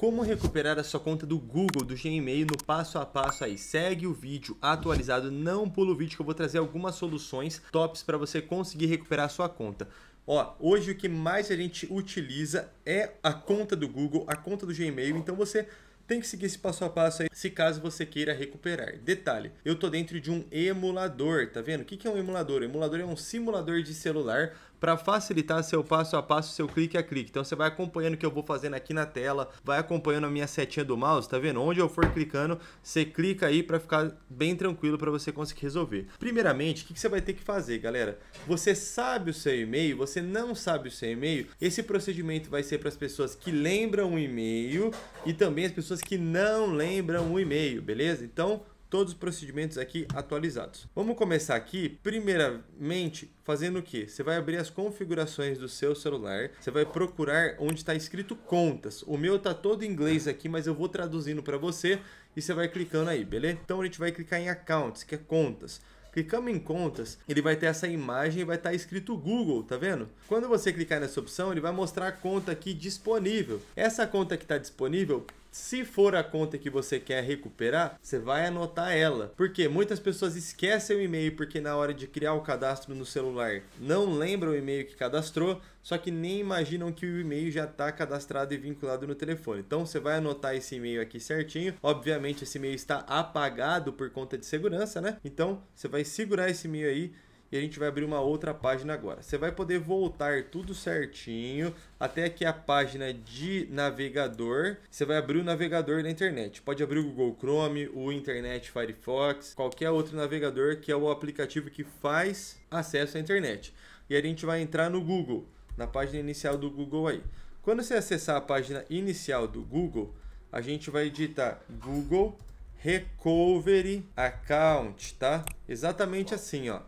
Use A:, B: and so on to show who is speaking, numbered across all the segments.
A: Como recuperar a sua conta do Google, do Gmail, no passo a passo aí. Segue o vídeo atualizado, não pula o vídeo que eu vou trazer algumas soluções tops para você conseguir recuperar a sua conta. Ó, hoje o que mais a gente utiliza é a conta do Google, a conta do Gmail, então você tem que seguir esse passo a passo aí, se caso você queira recuperar. Detalhe, eu tô dentro de um emulador, tá vendo? O que é um emulador? O emulador é um simulador de celular para facilitar seu passo a passo, seu clique a clique. Então você vai acompanhando o que eu vou fazendo aqui na tela, vai acompanhando a minha setinha do mouse, tá vendo? Onde eu for clicando, você clica aí para ficar bem tranquilo para você conseguir resolver. Primeiramente, o que, que você vai ter que fazer, galera? Você sabe o seu e-mail, você não sabe o seu e-mail, esse procedimento vai ser para as pessoas que lembram o e-mail e também as pessoas que não lembram o e-mail, beleza? Então, todos os procedimentos aqui atualizados. Vamos começar aqui, primeiramente, fazendo o que? Você vai abrir as configurações do seu celular, você vai procurar onde está escrito contas. O meu tá todo em inglês aqui, mas eu vou traduzindo para você e você vai clicando aí, beleza? Então a gente vai clicar em accounts, que é contas. Clicamos em contas, ele vai ter essa imagem e vai estar tá escrito Google, tá vendo? Quando você clicar nessa opção, ele vai mostrar a conta aqui disponível. Essa conta que está disponível se for a conta que você quer recuperar, você vai anotar ela. Porque muitas pessoas esquecem o e-mail porque na hora de criar o cadastro no celular não lembram o e-mail que cadastrou, só que nem imaginam que o e-mail já está cadastrado e vinculado no telefone. Então você vai anotar esse e-mail aqui certinho. Obviamente esse e-mail está apagado por conta de segurança, né? Então você vai segurar esse e-mail aí e a gente vai abrir uma outra página agora. Você vai poder voltar tudo certinho até aqui a página de navegador. Você vai abrir o navegador da internet. Pode abrir o Google Chrome, o Internet Firefox, qualquer outro navegador que é o aplicativo que faz acesso à internet. E a gente vai entrar no Google, na página inicial do Google aí. Quando você acessar a página inicial do Google, a gente vai digitar Google Recovery Account, tá? Exatamente assim, ó.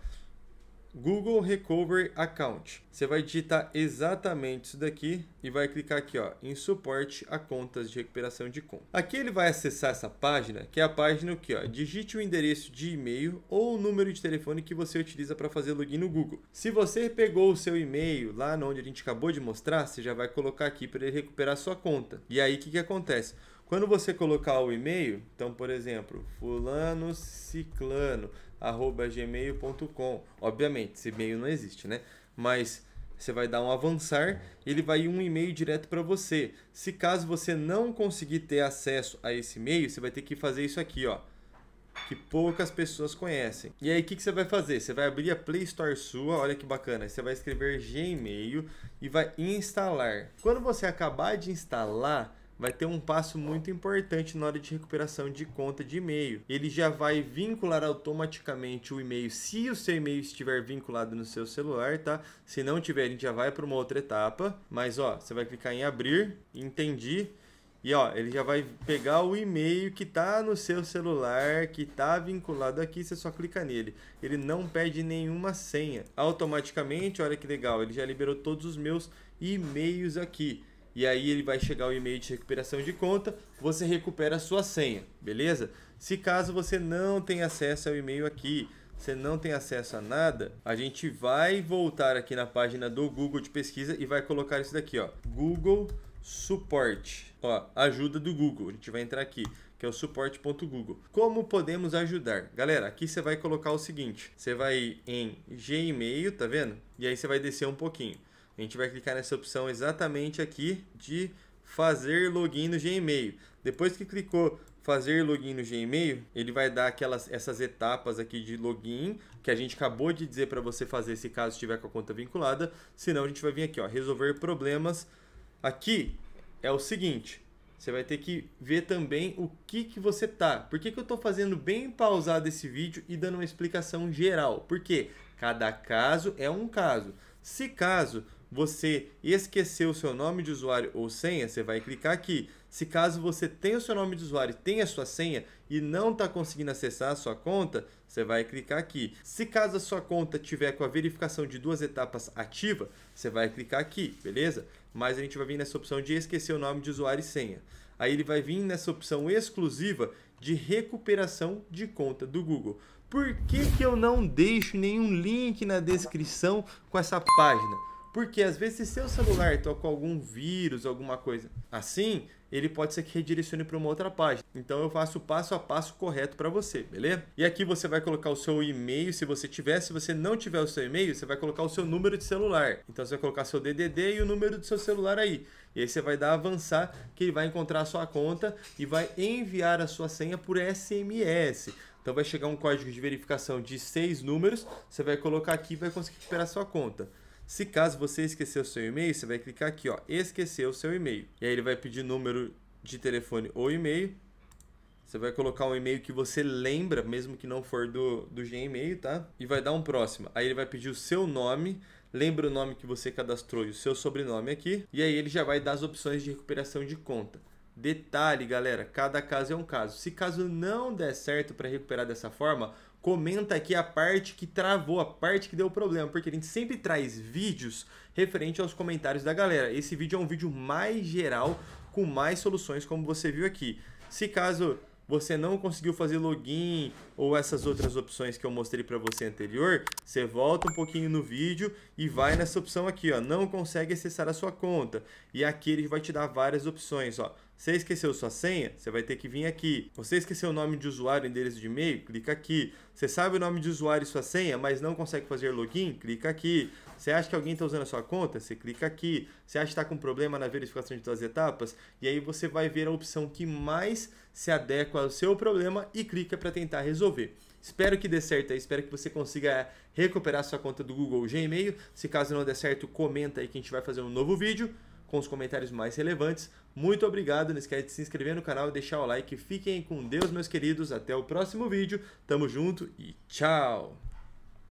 A: Google Recovery Account. Você vai digitar exatamente isso daqui e vai clicar aqui ó, em suporte a contas de recuperação de conta. Aqui ele vai acessar essa página, que é a página que ó, digite o endereço de e-mail ou o número de telefone que você utiliza para fazer login no Google. Se você pegou o seu e-mail lá onde a gente acabou de mostrar, você já vai colocar aqui para ele recuperar sua conta. E aí o que, que acontece? Quando você colocar o e-mail, então, por exemplo, fulanociclano@gmail.com. Obviamente, esse e-mail não existe, né? Mas você vai dar um avançar, ele vai um e-mail direto para você. Se caso você não conseguir ter acesso a esse e-mail, você vai ter que fazer isso aqui, ó, que poucas pessoas conhecem. E aí o que, que você vai fazer? Você vai abrir a Play Store sua, olha que bacana. Você vai escrever Gmail e vai instalar. Quando você acabar de instalar, vai ter um passo muito importante na hora de recuperação de conta de e-mail. Ele já vai vincular automaticamente o e-mail se o seu e-mail estiver vinculado no seu celular, tá? Se não tiver, a gente já vai para uma outra etapa, mas ó, você vai clicar em abrir, entendi. E ó, ele já vai pegar o e-mail que tá no seu celular, que tá vinculado aqui, você só clica nele. Ele não pede nenhuma senha. Automaticamente, olha que legal, ele já liberou todos os meus e-mails aqui e aí ele vai chegar o e-mail de recuperação de conta, você recupera a sua senha, beleza? Se caso você não tem acesso ao e-mail aqui, você não tem acesso a nada, a gente vai voltar aqui na página do Google de pesquisa e vai colocar isso daqui, ó, Google suporte, ó, ajuda do Google. A gente vai entrar aqui, que é o suporte.google. Como podemos ajudar? Galera, aqui você vai colocar o seguinte, você vai em Gmail, tá vendo? E aí você vai descer um pouquinho. A gente vai clicar nessa opção exatamente aqui de fazer login no Gmail. Depois que clicou fazer login no Gmail, ele vai dar aquelas essas etapas aqui de login que a gente acabou de dizer para você fazer se caso estiver com a conta vinculada, senão a gente vai vir aqui, ó, resolver problemas. Aqui é o seguinte, você vai ter que ver também o que que você tá. Por que, que eu estou fazendo bem pausado esse vídeo e dando uma explicação geral? Porque cada caso é um caso. Se caso você esqueceu o seu nome de usuário ou senha, você vai clicar aqui. Se caso você tem o seu nome de usuário e tem a sua senha e não está conseguindo acessar a sua conta, você vai clicar aqui. Se caso a sua conta tiver com a verificação de duas etapas ativa, você vai clicar aqui, beleza? Mas a gente vai vir nessa opção de esquecer o nome de usuário e senha. Aí ele vai vir nessa opção exclusiva de recuperação de conta do Google. Por que, que eu não deixo nenhum link na descrição com essa página? Porque às vezes se seu celular toca algum vírus, alguma coisa assim, ele pode ser que redirecione para uma outra página. Então eu faço o passo a passo correto para você, beleza? E aqui você vai colocar o seu e-mail, se você tiver, se você não tiver o seu e-mail, você vai colocar o seu número de celular. Então você vai colocar seu DDD e o número do seu celular aí. E aí você vai dar avançar que ele vai encontrar a sua conta e vai enviar a sua senha por SMS. Então vai chegar um código de verificação de seis números, você vai colocar aqui e vai conseguir recuperar a sua conta. Se caso você esqueceu seu e-mail, você vai clicar aqui, ó, esquecer o seu e-mail. E aí ele vai pedir número de telefone ou e-mail. Você vai colocar um e-mail que você lembra, mesmo que não for do, do Gmail, tá? E vai dar um próximo. Aí ele vai pedir o seu nome, lembra o nome que você cadastrou e o seu sobrenome aqui. E aí ele já vai dar as opções de recuperação de conta. Detalhe, galera, cada caso é um caso. Se caso não der certo para recuperar dessa forma, comenta aqui a parte que travou, a parte que deu problema, porque a gente sempre traz vídeos referente aos comentários da galera. Esse vídeo é um vídeo mais geral, com mais soluções, como você viu aqui. Se caso você não conseguiu fazer login ou essas outras opções que eu mostrei para você anterior, você volta um pouquinho no vídeo e vai nessa opção aqui, ó, não consegue acessar a sua conta. E aqui ele vai te dar várias opções, ó você esqueceu sua senha? Você vai ter que vir aqui. Você esqueceu o nome de usuário, endereço de e-mail? Clica aqui. Você sabe o nome de usuário e sua senha, mas não consegue fazer login? Clica aqui. Você acha que alguém está usando a sua conta? Você clica aqui. Você acha que está com problema na verificação de suas etapas? E aí você vai ver a opção que mais se adequa ao seu problema e clica para tentar resolver. Espero que dê certo aí, espero que você consiga recuperar sua conta do Google Gmail. Se caso não der certo, comenta aí que a gente vai fazer um novo vídeo com os comentários mais relevantes. Muito obrigado, não esquece de se inscrever no canal e deixar o like. Fiquem com Deus, meus queridos. Até o próximo vídeo. Tamo junto e tchau!